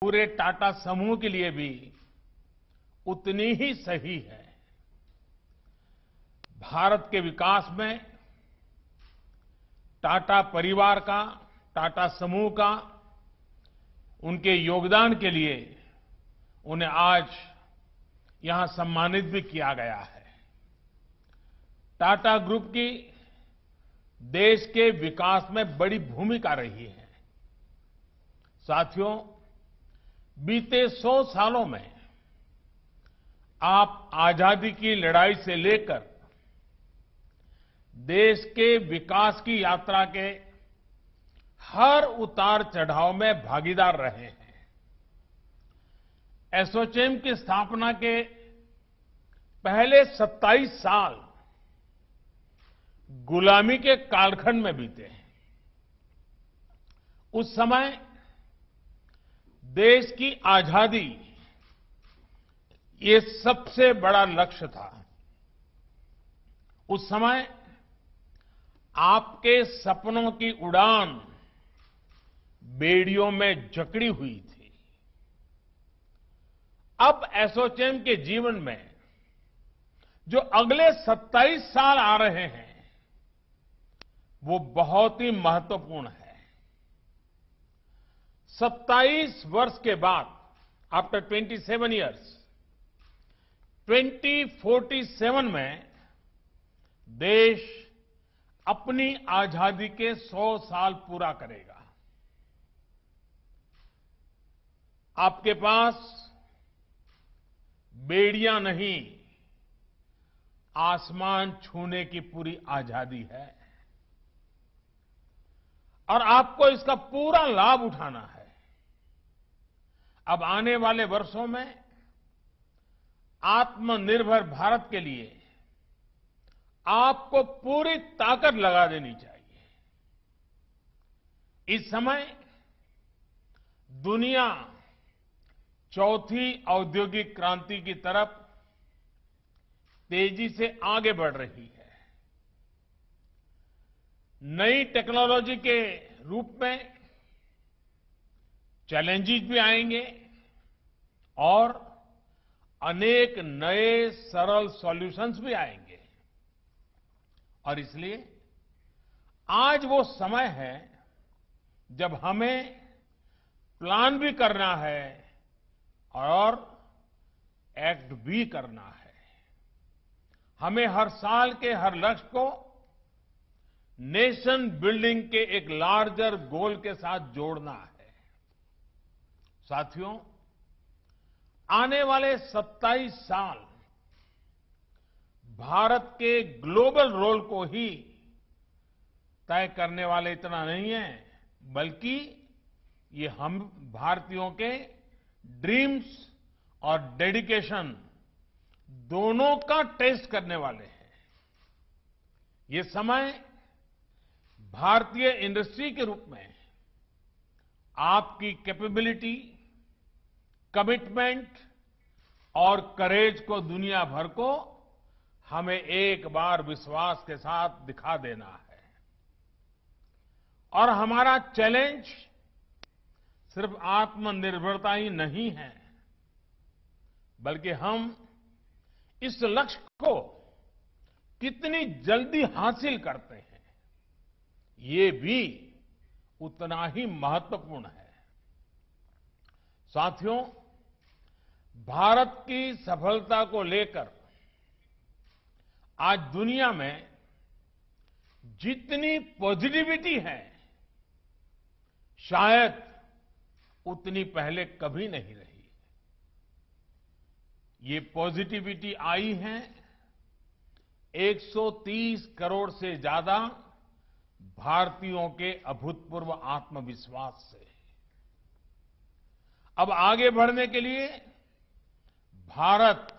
पूरे टाटा समूह के लिए भी उतनी ही सही है भारत के विकास में टाटा परिवार का टाटा समूह का उनके योगदान के लिए उन्हें आज यहां सम्मानित भी किया गया है टाटा ग्रुप की देश के विकास में बड़ी भूमिका रही है साथियों बीते सौ सालों में आप आजादी की लड़ाई से लेकर देश के विकास की यात्रा के हर उतार चढ़ाव में भागीदार रहे हैं एसोचेम की स्थापना के पहले 27 साल गुलामी के कालखंड में बीते हैं उस समय देश की आजादी ये सबसे बड़ा लक्ष्य था उस समय आपके सपनों की उड़ान बेड़ियों में जकड़ी हुई थी अब एसोचैम के जीवन में जो अगले 27 साल आ रहे हैं वो बहुत ही महत्वपूर्ण है 27 वर्ष के बाद आफ्टर 27 ईयर्स ट्वेंटी में देश अपनी आजादी के 100 साल पूरा करेगा आपके पास बेड़ियां नहीं आसमान छूने की पूरी आजादी है और आपको इसका पूरा लाभ उठाना है अब आने वाले वर्षों में आत्मनिर्भर भारत के लिए आपको पूरी ताकत लगा देनी चाहिए इस समय दुनिया चौथी औद्योगिक क्रांति की तरफ तेजी से आगे बढ़ रही है नई टेक्नोलॉजी के रूप में चैलेंजेस भी आएंगे और अनेक नए सरल सॉल्यूशंस भी आएंगे और इसलिए आज वो समय है जब हमें प्लान भी करना है और एक्ट भी करना है हमें हर साल के हर लक्ष्य को नेशन बिल्डिंग के एक लार्जर गोल के साथ जोड़ना है साथियों आने वाले 27 साल भारत के ग्लोबल रोल को ही तय करने वाले इतना नहीं है बल्कि ये हम भारतीयों के ड्रीम्स और डेडिकेशन दोनों का टेस्ट करने वाले हैं ये समय भारतीय इंडस्ट्री के रूप में आपकी कैपेबिलिटी कमिटमेंट और करेज को दुनिया भर को हमें एक बार विश्वास के साथ दिखा देना है और हमारा चैलेंज सिर्फ आत्मनिर्भरता ही नहीं है बल्कि हम इस लक्ष्य को कितनी जल्दी हासिल करते हैं ये भी उतना ही महत्वपूर्ण है साथियों भारत की सफलता को लेकर आज दुनिया में जितनी पॉजिटिविटी है शायद उतनी पहले कभी नहीं रही ये पॉजिटिविटी आई है 130 करोड़ से ज्यादा भारतीयों के अभूतपूर्व आत्मविश्वास से अब आगे बढ़ने के लिए भारत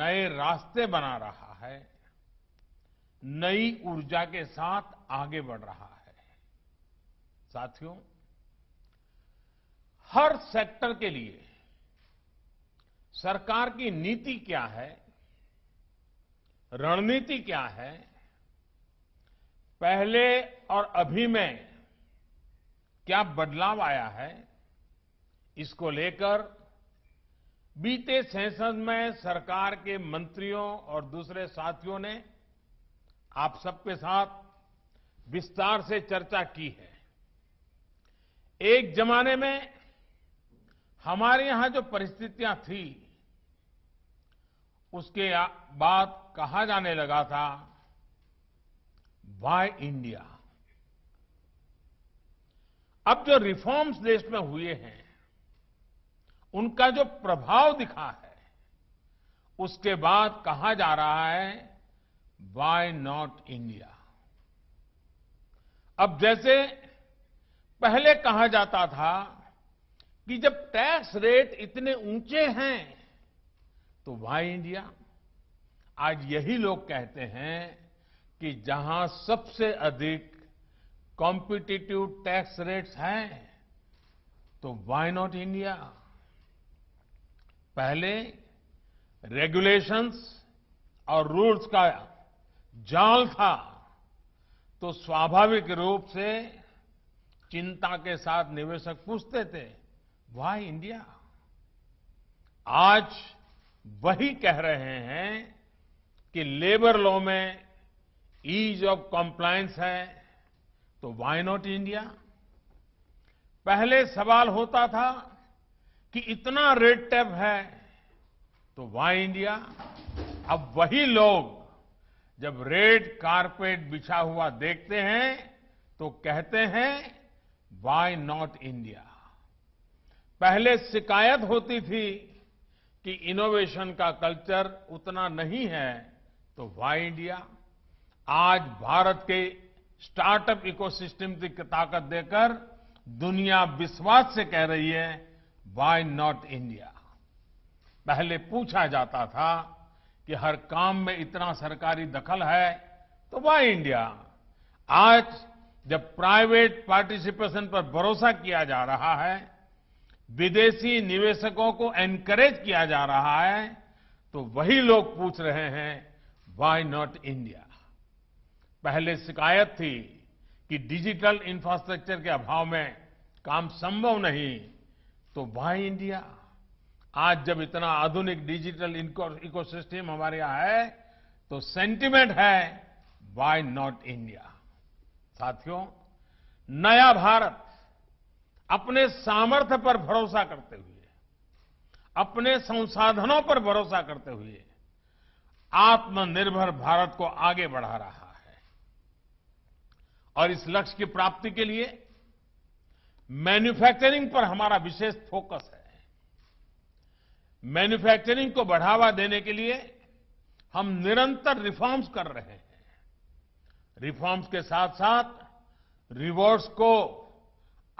नए रास्ते बना रहा है नई ऊर्जा के साथ आगे बढ़ रहा है साथियों हर सेक्टर के लिए सरकार की नीति क्या है रणनीति क्या है पहले और अभी में क्या बदलाव आया है इसको लेकर बीते सेशन में सरकार के मंत्रियों और दूसरे साथियों ने आप सबके साथ विस्तार से चर्चा की है एक जमाने में हमारे यहां जो परिस्थितियां थी उसके बाद कहा जाने लगा था वाई इंडिया अब जो रिफॉर्म्स देश में हुए हैं उनका जो प्रभाव दिखा है उसके बाद कहा जा रहा है वाई नॉट इंडिया अब जैसे पहले कहा जाता था कि जब टैक्स रेट इतने ऊंचे हैं तो वाई इंडिया आज यही लोग कहते हैं कि जहां सबसे अधिक कॉम्पिटिटिव टैक्स रेट्स हैं तो वाई नॉट इंडिया पहले रेगुलेशंस और रूल्स का जाल था तो स्वाभाविक रूप से चिंता के साथ निवेशक पूछते थे वाह इंडिया आज वही कह रहे हैं कि लेबर लॉ में ईज ऑफ कंप्लायंस है तो वाई नॉट इंडिया पहले सवाल होता था कि इतना रेड टैप है तो वाई इंडिया अब वही लोग जब रेड कारपेट बिछा हुआ देखते हैं तो कहते हैं वाई नॉट इंडिया पहले शिकायत होती थी कि इनोवेशन का कल्चर उतना नहीं है तो वाई इंडिया आज भारत के स्टार्टअप इकोसिस्टम की ताकत देकर दुनिया विश्वास से कह रही है वाई नॉट इंडिया पहले पूछा जाता था कि हर काम में इतना सरकारी दखल है तो वाई इंडिया आज जब प्राइवेट पार्टिसिपेशन पर भरोसा किया जा रहा है विदेशी निवेशकों को एनकरेज किया जा रहा है तो वही लोग पूछ रहे हैं वाई नॉट इंडिया पहले शिकायत थी कि डिजिटल इंफ्रास्ट्रक्चर के अभाव में काम संभव नहीं तो वाई इंडिया आज जब इतना आधुनिक डिजिटल इकोसिस्टम हमारे यहां है तो सेंटिमेंट है वाई नॉट इंडिया साथियों नया भारत अपने सामर्थ्य पर भरोसा करते हुए अपने संसाधनों पर भरोसा करते हुए आत्मनिर्भर भारत को आगे बढ़ा रहा है और इस लक्ष्य की प्राप्ति के लिए मैन्युफैक्चरिंग पर हमारा विशेष फोकस है मैन्युफैक्चरिंग को बढ़ावा देने के लिए हम निरंतर रिफॉर्म्स कर रहे हैं रिफॉर्म्स के साथ साथ रिवॉर्ड्स को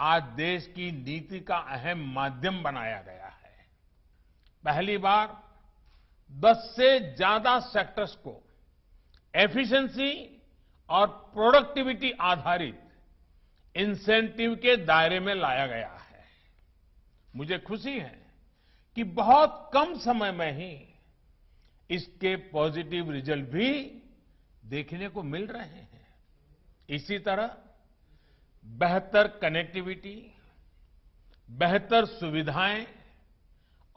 आज देश की नीति का अहम माध्यम बनाया गया है पहली बार 10 से ज्यादा सेक्टर्स को एफिशिएंसी और प्रोडक्टिविटी आधारित इंसेंटिव के दायरे में लाया गया है मुझे खुशी है कि बहुत कम समय में ही इसके पॉजिटिव रिजल्ट भी देखने को मिल रहे हैं इसी तरह बेहतर कनेक्टिविटी बेहतर सुविधाएं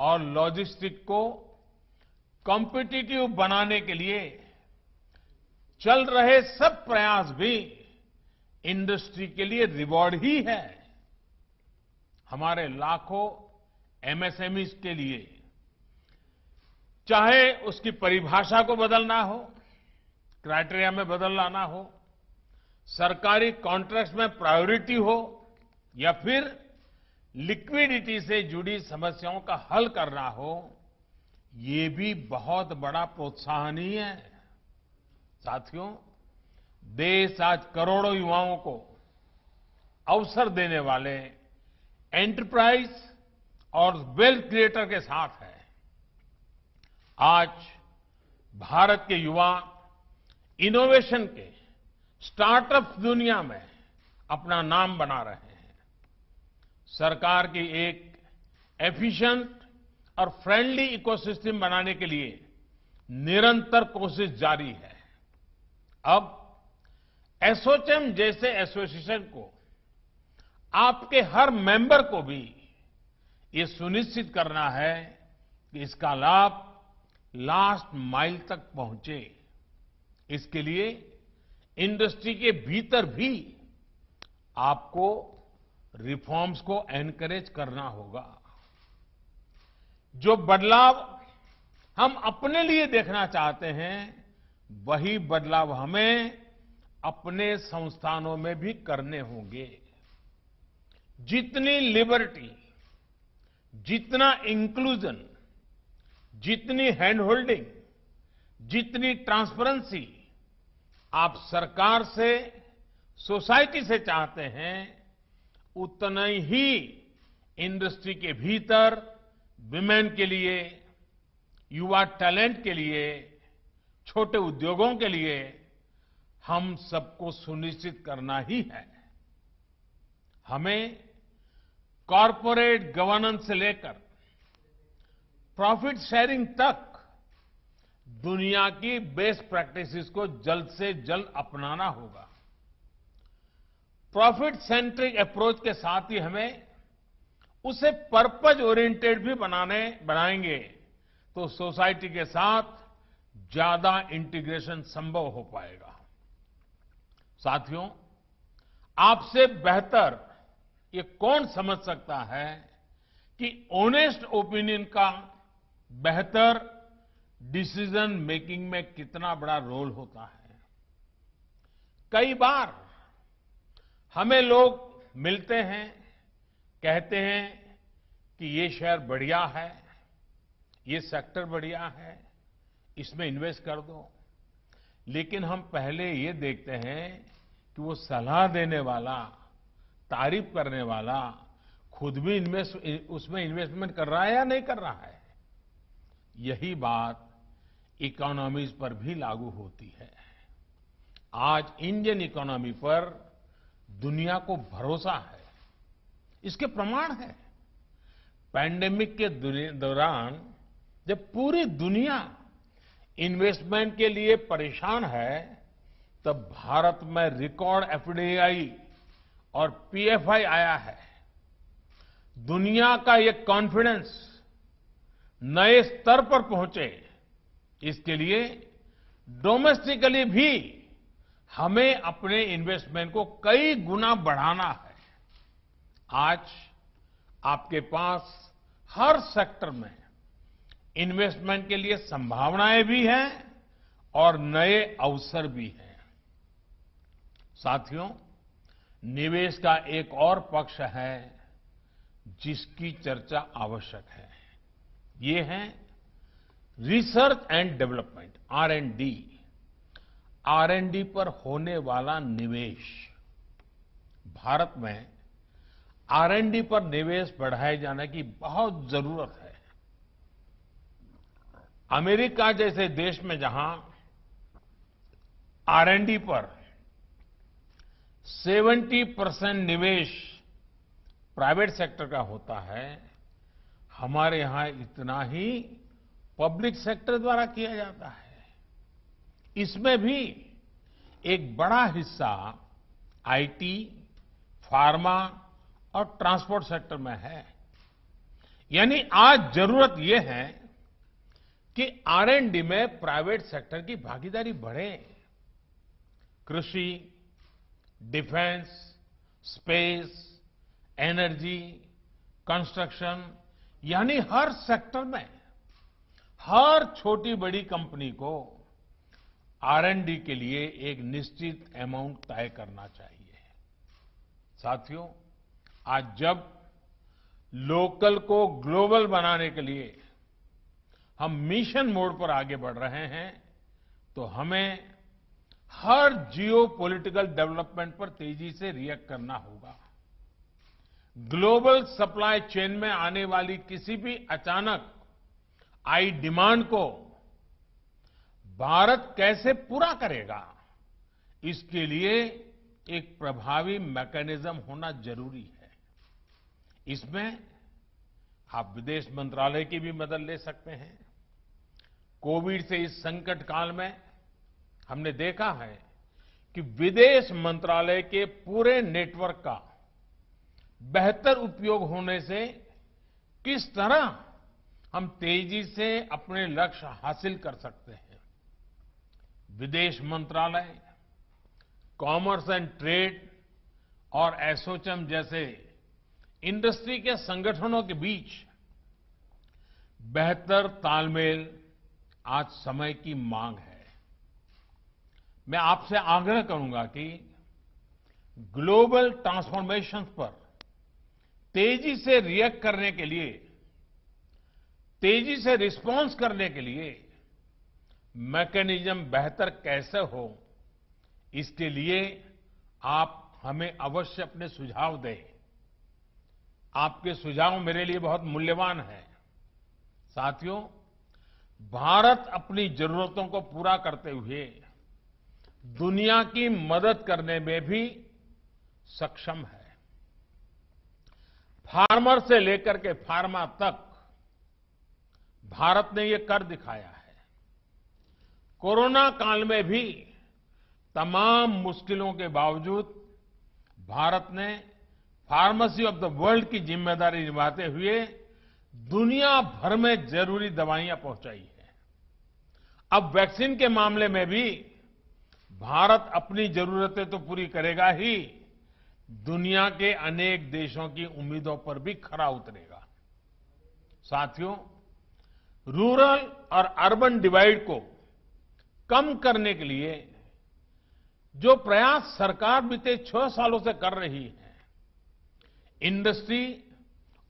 और लॉजिस्टिक को कॉम्पिटिटिव बनाने के लिए चल रहे सब प्रयास भी इंडस्ट्री के लिए रिवॉर्ड ही है हमारे लाखों एमएसएमई के लिए चाहे उसकी परिभाषा को बदलना हो क्राइटेरिया में बदल लाना हो सरकारी कॉन्ट्रैक्ट में प्रायोरिटी हो या फिर लिक्विडिटी से जुड़ी समस्याओं का हल करना हो ये भी बहुत बड़ा प्रोत्साहन ही है साथियों देश आज करोड़ों युवाओं को अवसर देने वाले एंटरप्राइज और वेल्थ क्रिएटर के साथ है आज भारत के युवा इनोवेशन के स्टार्टअप दुनिया में अपना नाम बना रहे हैं सरकार की एक एफिशिएंट और फ्रेंडली इकोसिस्टम बनाने के लिए निरंतर कोशिश जारी है अब एसोचैम जैसे एसोसिएशन को आपके हर मेंबर को भी ये सुनिश्चित करना है कि इसका लाभ लास्ट माइल तक पहुंचे इसके लिए इंडस्ट्री के भीतर भी आपको रिफॉर्म्स को एनकरेज करना होगा जो बदलाव हम अपने लिए देखना चाहते हैं वही बदलाव हमें अपने संस्थानों में भी करने होंगे जितनी लिबर्टी जितना इंक्लूजन जितनी हैंड होल्डिंग जितनी ट्रांसपेरेंसी आप सरकार से सोसाइटी से चाहते हैं उतना ही इंडस्ट्री के भीतर विमेन के लिए युवा टैलेंट के लिए छोटे उद्योगों के लिए हम सबको सुनिश्चित करना ही है हमें कॉरपोरेट गवर्नेंस से लेकर प्रॉफिट शेयरिंग तक दुनिया की बेस्ट प्रैक्टिसेस को जल्द से जल्द अपनाना होगा प्रॉफिट सेंट्रिक अप्रोच के साथ ही हमें उसे पर्पज ओरिएंटेड भी बनाने बनाएंगे तो सोसाइटी के साथ ज्यादा इंटीग्रेशन संभव हो पाएगा साथियों आपसे बेहतर ये कौन समझ सकता है कि ऑनेस्ट ओपिनियन का बेहतर डिसीजन मेकिंग में कितना बड़ा रोल होता है कई बार हमें लोग मिलते हैं कहते हैं कि ये शहर बढ़िया है ये सेक्टर बढ़िया है इसमें इन्वेस्ट कर दो लेकिन हम पहले ये देखते हैं कि वो सलाह देने वाला तारीफ करने वाला खुद भी इन्वेस्ट उसमें इन्वेस्टमेंट कर रहा है या नहीं कर रहा है यही बात इकोनॉमीज पर भी लागू होती है आज इंडियन इकोनॉमी पर दुनिया को भरोसा है इसके प्रमाण है पैंडेमिक के दौरान जब पूरी दुनिया इन्वेस्टमेंट के लिए परेशान है तब भारत में रिकॉर्ड एफडीआई और पीएफआई आया है दुनिया का ये कॉन्फिडेंस नए स्तर पर पहुंचे इसके लिए डोमेस्टिकली भी हमें अपने इन्वेस्टमेंट को कई गुना बढ़ाना है आज आपके पास हर सेक्टर में इन्वेस्टमेंट के लिए संभावनाएं भी हैं और नए अवसर भी हैं साथियों निवेश का एक और पक्ष है जिसकी चर्चा आवश्यक है ये है research and development R and D R and D पर होने वाला निवेश भारत में आर एंड डी पर निवेश बढ़ाए जाने की बहुत जरूरत है अमेरिका जैसे देश में जहां आरएनडी पर 70 परसेंट निवेश प्राइवेट सेक्टर का होता है हमारे यहां इतना ही पब्लिक सेक्टर द्वारा किया जाता है इसमें भी एक बड़ा हिस्सा आईटी, फार्मा और ट्रांसपोर्ट सेक्टर में है यानी आज जरूरत यह है कि आरएनडी में प्राइवेट सेक्टर की भागीदारी बढ़े कृषि डिफेंस स्पेस एनर्जी कंस्ट्रक्शन यानी हर सेक्टर में हर छोटी बड़ी कंपनी को आरएनडी के लिए एक निश्चित अमाउंट तय करना चाहिए साथियों आज जब लोकल को ग्लोबल बनाने के लिए हम मिशन मोड पर आगे बढ़ रहे हैं तो हमें हर जियो पोलिटिकल डेवलपमेंट पर तेजी से रिएक्ट करना होगा ग्लोबल सप्लाई चेन में आने वाली किसी भी अचानक आई डिमांड को भारत कैसे पूरा करेगा इसके लिए एक प्रभावी मैकेनिज्म होना जरूरी है इसमें आप विदेश मंत्रालय की भी मदद ले सकते हैं कोविड से इस संकट काल में हमने देखा है कि विदेश मंत्रालय के पूरे नेटवर्क का बेहतर उपयोग होने से किस तरह हम तेजी से अपने लक्ष्य हासिल कर सकते हैं विदेश मंत्रालय कॉमर्स एंड ट्रेड और एसोचम जैसे इंडस्ट्री के संगठनों के बीच बेहतर तालमेल आज समय की मांग है मैं आपसे आग्रह करूंगा कि ग्लोबल ट्रांसफॉर्मेशन पर तेजी से रिएक्ट करने के लिए तेजी से रिस्पॉन्स करने के लिए मैकेनिज्म बेहतर कैसे हो इसके लिए आप हमें अवश्य अपने सुझाव दें आपके सुझाव मेरे लिए बहुत मूल्यवान हैं साथियों भारत अपनी जरूरतों को पूरा करते हुए दुनिया की मदद करने में भी सक्षम है फार्मर से लेकर के फार्मा तक भारत ने ये कर दिखाया है कोरोना काल में भी तमाम मुश्किलों के बावजूद भारत ने फार्मेसी ऑफ द वर्ल्ड की जिम्मेदारी निभाते हुए दुनिया भर में जरूरी दवाइयां पहुंचाई हैं अब वैक्सीन के मामले में भी भारत अपनी जरूरतें तो पूरी करेगा ही दुनिया के अनेक देशों की उम्मीदों पर भी खरा उतरेगा साथियों रूरल और अर्बन डिवाइड को कम करने के लिए जो प्रयास सरकार बीते छह सालों से कर रही है इंडस्ट्री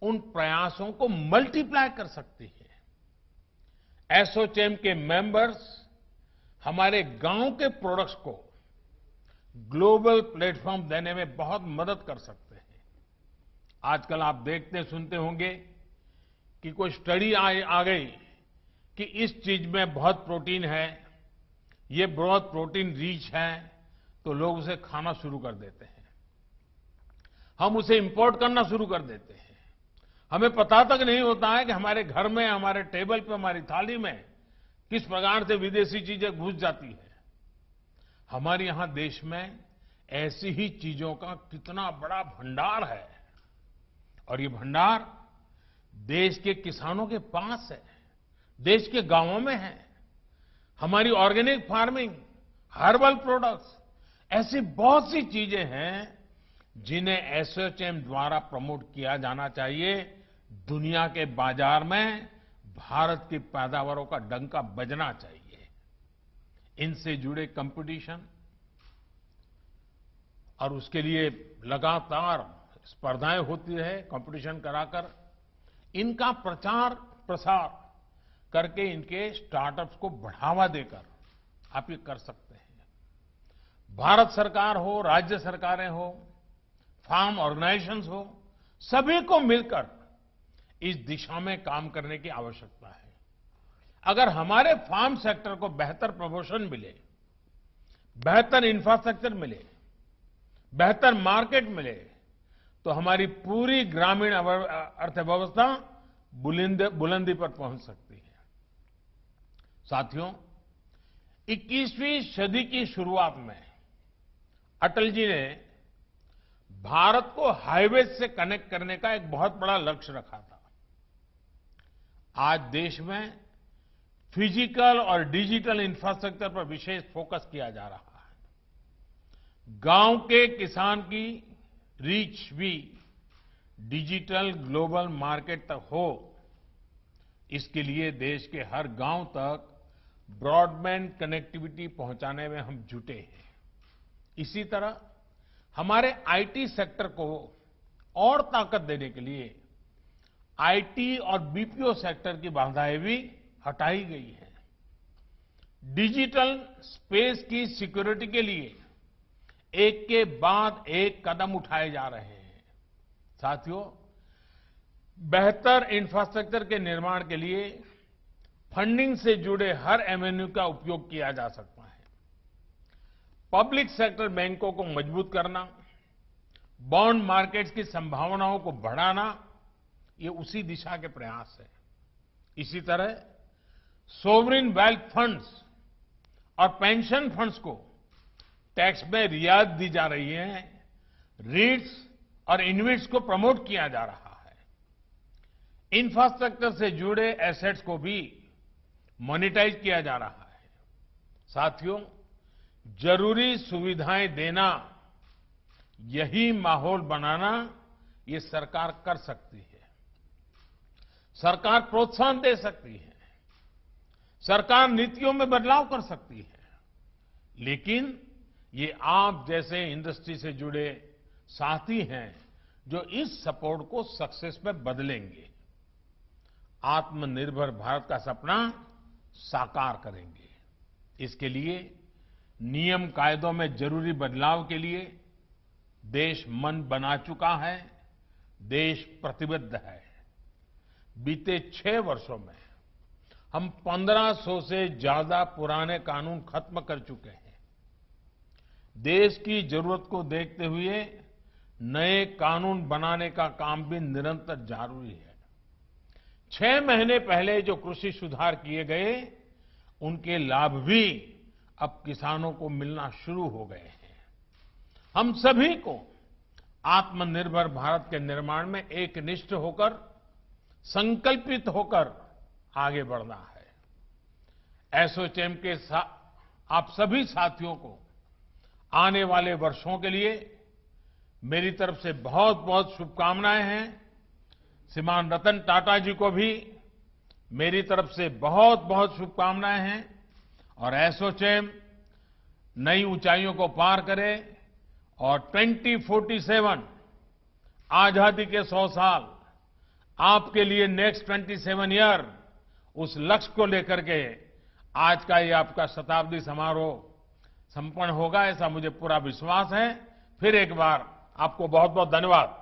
उन प्रयासों को मल्टीप्लाई कर सकती है एसोचैम के मेंबर्स हमारे गांव के प्रोडक्ट्स को ग्लोबल प्लेटफॉर्म देने में बहुत मदद कर सकते हैं आजकल आप देखते सुनते होंगे कि कोई स्टडी आ, आ गई कि इस चीज में बहुत प्रोटीन है ये बहुत प्रोटीन रिच है तो लोग उसे खाना शुरू कर देते हैं हम उसे इंपोर्ट करना शुरू कर देते हैं हमें पता तक नहीं होता है कि हमारे घर में हमारे टेबल पे हमारी थाली में किस प्रकार से विदेशी चीजें घुस जाती हैं हमारे यहां देश में ऐसी ही चीजों का कितना बड़ा भंडार है और ये भंडार देश के किसानों के पास है देश के गांवों में है हमारी ऑर्गेनिक फार्मिंग हर्बल प्रोडक्ट्स ऐसी बहुत सी चीजें हैं जिन्हें एसोचैम द्वारा प्रमोट किया जाना चाहिए दुनिया के बाजार में भारत की पैदावारों का डंका बजना चाहिए इनसे जुड़े कंपटीशन और उसके लिए लगातार स्पर्धाएं होती रहे कंपटीशन कराकर इनका प्रचार प्रसार करके इनके स्टार्टअप्स को बढ़ावा देकर आप ये कर सकते हैं भारत सरकार हो राज्य सरकारें हो फार्म ऑर्गेनाइजेशंस हो सभी को मिलकर इस दिशा में काम करने की आवश्यकता है अगर हमारे फार्म सेक्टर को बेहतर प्रमोशन मिले बेहतर इंफ्रास्ट्रक्चर मिले बेहतर मार्केट मिले तो हमारी पूरी ग्रामीण अर्थव्यवस्था बुलंदी पर पहुंच सकती है साथियों 21वीं सदी की शुरुआत में अटल जी ने भारत को हाईवे से कनेक्ट करने का एक बहुत बड़ा लक्ष्य रखा था आज देश में फिजिकल और डिजिटल इंफ्रास्ट्रक्चर पर विशेष फोकस किया जा रहा है गांव के किसान की रीच भी डिजिटल ग्लोबल मार्केट तक हो इसके लिए देश के हर गांव तक ब्रॉडबैंड कनेक्टिविटी पहुंचाने में हम जुटे हैं इसी तरह हमारे आईटी सेक्टर को और ताकत देने के लिए आईटी और बीपीओ सेक्टर की बाधाएं भी हटाई गई हैं डिजिटल स्पेस की सिक्योरिटी के लिए एक के बाद एक कदम उठाए जा रहे हैं साथियों बेहतर इंफ्रास्ट्रक्चर के निर्माण के लिए फंडिंग से जुड़े हर एवेन्यू का उपयोग किया जा सकता है पब्लिक सेक्टर बैंकों को मजबूत करना बॉन्ड मार्केट्स की संभावनाओं को बढ़ाना ये उसी दिशा के प्रयास है इसी तरह सोवरिन वेल्थ फंड्स और पेंशन फंड्स को टैक्स में रियायत दी जा रही है रीट्स और इन्वेस्ट को प्रमोट किया जा रहा है इंफ्रास्ट्रक्चर से जुड़े एसेट्स को भी मोनिटाइज किया जा रहा है साथियों जरूरी सुविधाएं देना यही माहौल बनाना ये सरकार कर सकती है सरकार प्रोत्साहन दे सकती है सरकार नीतियों में बदलाव कर सकती है लेकिन ये आप जैसे इंडस्ट्री से जुड़े साथी हैं जो इस सपोर्ट को सक्सेस में बदलेंगे आत्मनिर्भर भारत का सपना साकार करेंगे इसके लिए नियम कायदों में जरूरी बदलाव के लिए देश मन बना चुका है देश प्रतिबद्ध है बीते छह वर्षों में हम 1500 से ज्यादा पुराने कानून खत्म कर चुके हैं देश की जरूरत को देखते हुए नए कानून बनाने का काम भी निरंतर जरूरी है छह महीने पहले जो कृषि सुधार किए गए उनके लाभ भी अब किसानों को मिलना शुरू हो गए हैं हम सभी को आत्मनिर्भर भारत के निर्माण में एकनिष्ठ होकर संकल्पित होकर आगे बढ़ना है एसोचैम के आप सभी साथियों को आने वाले वर्षों के लिए मेरी तरफ से बहुत बहुत शुभकामनाएं हैं श्रीमान रतन टाटा जी को भी मेरी तरफ से बहुत बहुत शुभकामनाएं हैं और एसोचैम नई ऊंचाइयों को पार करे और 2047 आजादी के 100 साल आपके लिए नेक्स्ट ट्वेंटी सेवन ईयर उस लक्ष्य को लेकर के आज का ये आपका शताब्दी समारोह संपन्न होगा ऐसा मुझे पूरा विश्वास है फिर एक बार आपको बहुत बहुत धन्यवाद